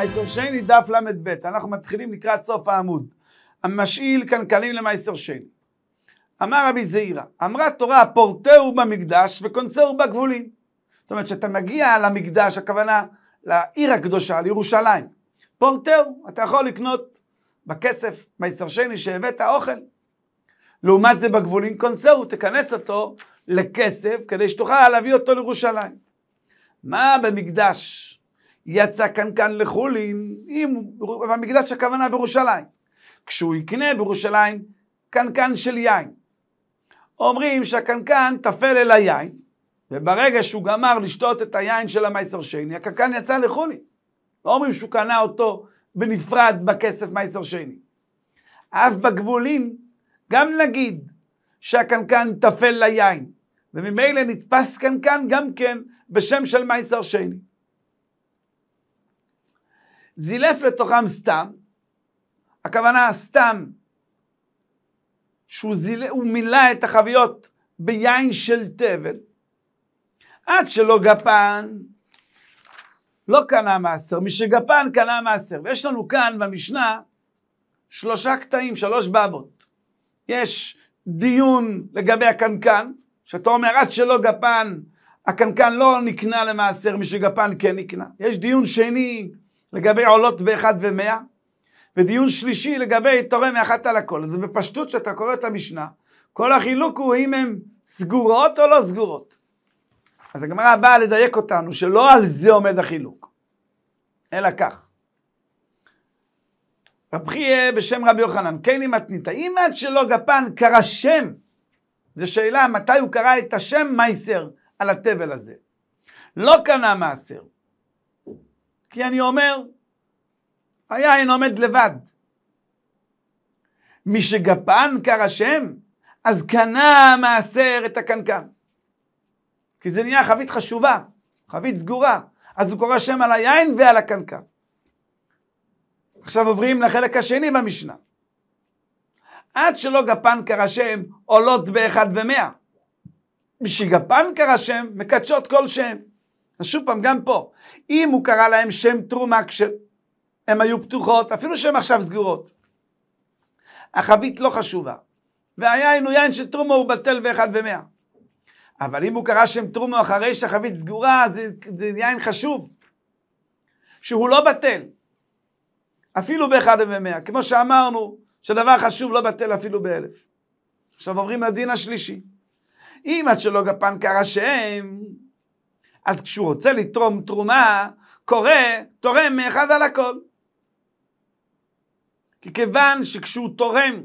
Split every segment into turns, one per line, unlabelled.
מייסר שני, דף ל"ב. אנחנו מתחילים לקראת סוף העמוד. המשאיל כלכלים למייסר שני. אמר רבי זעירא, אמרה תורה, פורטהו במקדש וקונסהו בגבולים. זאת אומרת, שאתה מגיע למקדש, הכוונה לעיר הקדושה, לירושלים. פורטהו, אתה יכול לקנות בכסף מייסר שני שהבאת אוכל. לעומת זה בגבולים קונסהו, תכנס אותו לכסף כדי שתוכל להביא אותו לירושלים. מה במקדש יצא קנקן לחולין, אם במקדש הכוונה בירושלים. כשהוא יקנה בירושלים קנקן של יין. אומרים שהקנקן טפל אל היין, וברגע שהוא גמר לשתות את היין של המייסר שני, הקנקן יצא לחולין. לא אומרים שהוא קנה אותו בנפרד בכסף מייסר שני. אף בגבולין, גם נגיד שהקנקן טפל ליין, וממילא נתפס קנקן גם כן בשם של מייסר שני. זילף לתוכם סתם, הכוונה סתם שהוא זיל... מילא את החביות ביין של תבל, עד שלא גפן לא קנה מעשר, מי שגפן קנה מעשר. ויש לנו כאן במשנה שלושה קטעים, שלוש בבות. יש דיון לגבי הקנקן, שאתה אומר עד שלא גפן, הקנקן לא נקנה למעשר, מי שגפן כן נקנה. יש דיון שני לגבי עולות באחד ומאה, ודיון שלישי לגבי תורם מאחת על הכל. אז בפשטות שאתה קורא את המשנה, כל החילוק הוא אם הן סגורות או לא סגורות. אז הגמרא באה לדייק אותנו שלא על זה עומד החילוק, אלא כך. רב חייה בשם רבי יוחנן, כן אם את מתניתא, אם עד שלא גפן קרא שם, זו שאלה מתי הוא קרא את השם מייסר על התבל הזה. לא קנה מעשר, כי אני אומר, היין עומד לבד. משגפן קר השם, אז קנה המעשר את הקנקן. כי זה נהיה חבית חשובה, חבית סגורה. אז הוא קורא שם על היין ועל הקנקן. עכשיו עוברים לחלק השני במשנה. עד שלא גפן קר השם, עולות באחד ומאה. בשגפן קר השם, מקדשות כל שם. אז שוב פעם, גם פה, אם הוא קרא להם שם תרומה כשהן היו פתוחות, אפילו שהן עכשיו סגורות, החבית לא חשובה. והיין הוא יין של תרומו הוא בטל ואחד ומאה. אבל אם הוא קרא שם תרומו אחרי שהחבית סגורה, זה, זה יין חשוב, שהוא לא בטל. אפילו באחד ומאה. כמו שאמרנו, שדבר חשוב לא בטל אפילו באלף. עכשיו עוברים לדין השלישי. אם עד שלא גפן קרא שם, אז כשהוא רוצה לתרום תרומה, קורא, תורם מאחד על הכל. כי כיוון שכשהוא תורם,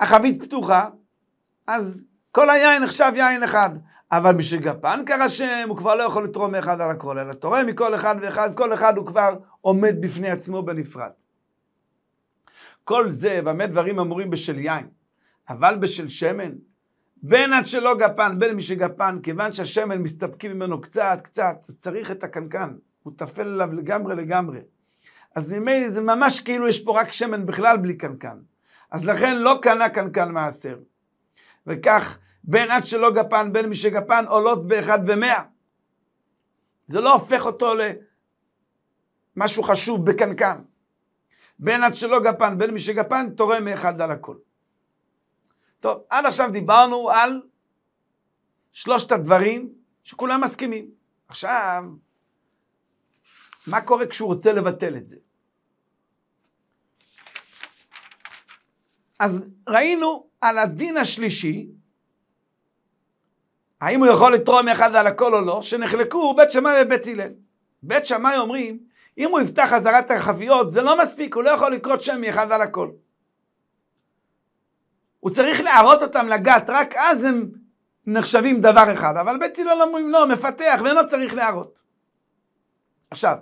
החבית פתוחה, אז כל היין עכשיו יין אחד. אבל בשביל גפן קרא שם, הוא כבר לא יכול לתרום מאחד על הכל, אלא תורם מכל אחד ואחד, כל אחד הוא כבר עומד בפני עצמו בנפרד. כל זה, במה דברים אמורים בשל יין, אבל בשל שמן, בין עד שלא גפן, בין מי שגפן, כיוון שהשמן מסתפקים ממנו קצת, קצת, צריך את הקנקן, הוא טפל אליו לגמרי לגמרי. אז ממילא זה ממש כאילו יש פה רק שמן בכלל בלי קנקן. אז לכן לא קנה קנקן מעשר. וכך, בין עד שלא גפן, בין מי שגפן, עולות באחד ומאה. זה לא הופך אותו למשהו חשוב בקנקן. בין עד שלא גפן, בין מי שגפן, תורם מאחד על הכל. טוב, עד עכשיו דיברנו על שלושת הדברים שכולם מסכימים. עכשיו, מה קורה כשהוא רוצה לבטל את זה? אז ראינו על הדין השלישי, האם הוא יכול לתרום אחד על הכל או לא, שנחלקו בית שמאי ובית הלל. בית שמאי אומרים, אם הוא יפתח חזרת החביות, זה לא מספיק, הוא לא יכול לקרות שם מאחד על הכל. הוא צריך להראות אותם לגת, רק אז הם נחשבים דבר אחד. אבל בית הלל אומרים לא, מפתח ואינו צריך להראות. עכשיו,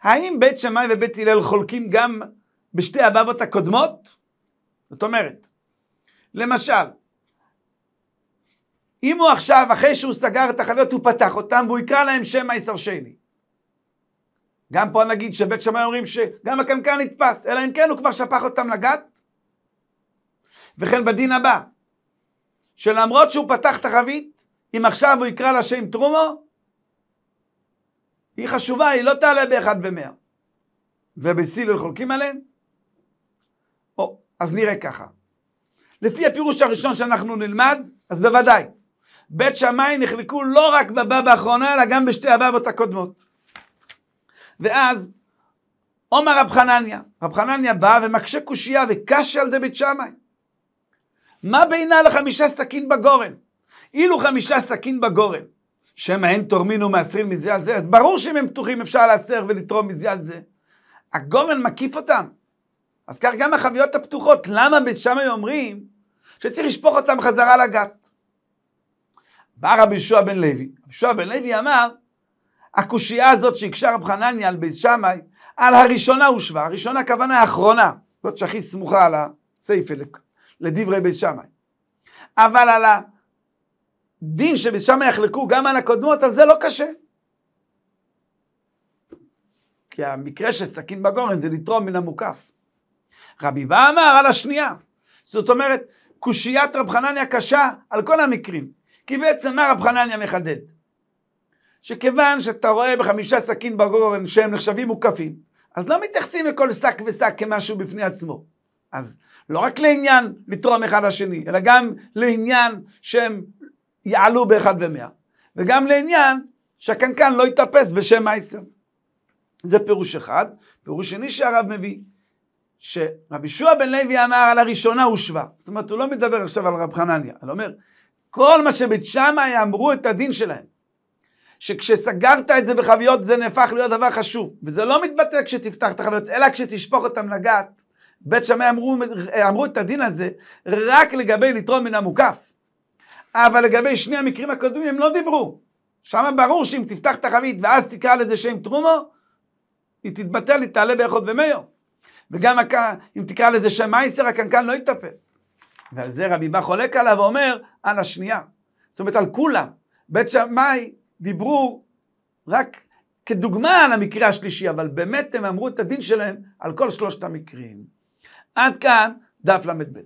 האם בית שמאי ובית הלל חולקים גם בשתי הבבות הקודמות? זאת אומרת, למשל, אם הוא עכשיו, אחרי שהוא סגר את החוויות, הוא פתח אותם והוא יקרא להם שם עשר שני. גם פה נגיד שבית שמאי אומרים שגם הקנקן נתפס, אלא אם כן הוא כבר שפך אותם לגת וכן בדין הבא, שלמרות שהוא פתח את החבית, אם עכשיו הוא יקרא לה שם תרומו, היא חשובה, היא לא תעלה באחד ומאה. ובסילול לא חולקים עליהם? או, אז נראה ככה. לפי הפירוש הראשון שאנחנו נלמד, אז בוודאי. בית שמאי נחלקו לא רק בבא באחרונה, אלא גם בשתי הבבות הקודמות. ואז, עומר רב חנניה, רב חנניה בא ומקשה קושייה וקשה על די בית שמאי. מה בינה לחמישה סכין בגורן? אילו חמישה סכין בגורן, שמא אין תורמין ומעשרין מזה על זה, אז ברור שאם הם פתוחים אפשר לאסר ולתרום מזה על זה. הגורן מקיף אותם. אז כך גם החביות הפתוחות, למה שם הם אומרים שצריך לשפוך אותם חזרה לגת? בא רבי יהושע בן לוי, רבי יהושע בן לוי אמר, הקושייה הזאת שהקשה רב חנניה על בית שמאי, על הראשונה הושווה, הראשונה כוונה האחרונה, זאת שהכי סמוכה על הסייפה לדברי בית שמאי. אבל על הדין שבית שמאי יחלקו גם על הקודמות, על זה לא קשה. כי המקרה של סכין בגורן זה לתרום מן המוקף. רבי בא אמר על השנייה. זאת אומרת, קושיית רב חנניה קשה על כל המקרים. כי בעצם מה רב חנניה מחדד? שכיוון שאתה רואה בחמישה סכין בגורן שהם נחשבים מוקפים, אז לא מתייחסים לכל שק ושק כמשהו בפני עצמו. אז לא רק לעניין לתרום אחד לשני, אלא גם לעניין שהם יעלו באחד ומאה, וגם לעניין שהקנקן לא יתאפס בשם מייסר. זה פירוש אחד. פירוש שני שהרב מביא, שרבי שועה בן לוי אמר על הראשונה הוא שווה. זאת אומרת, הוא לא מדבר עכשיו על רב חנניה, הוא אומר, כל מה שבית שמאי אמרו את הדין שלהם, שכשסגרת את זה בחביות זה נהפך להיות דבר חשוב, וזה לא מתבטא כשתפתח את החביות, אלא כשתשפוך אותם לגת, בית שמאי אמרו, אמרו את הדין הזה רק לגבי לתרום מן המוקף. אבל לגבי שני המקרים הקודמים הם לא דיברו. שם ברור שאם תפתח את החבית ואז תקרא לזה שם תרומו, היא תתבטל, היא תעלה באחות ומאיו. וגם אם תקרא לזה שם מייסר, הקנקן לא יתאפס. ועל זה רבי בא חולק עליו ואומר, על השנייה. זאת אומרת, על כולם. בית שמאי דיברו רק כדוגמה על המקרה השלישי, אבל באמת הם אמרו את הדין שלהם על כל שלושת המקרים. עד כאן דף ל"ב.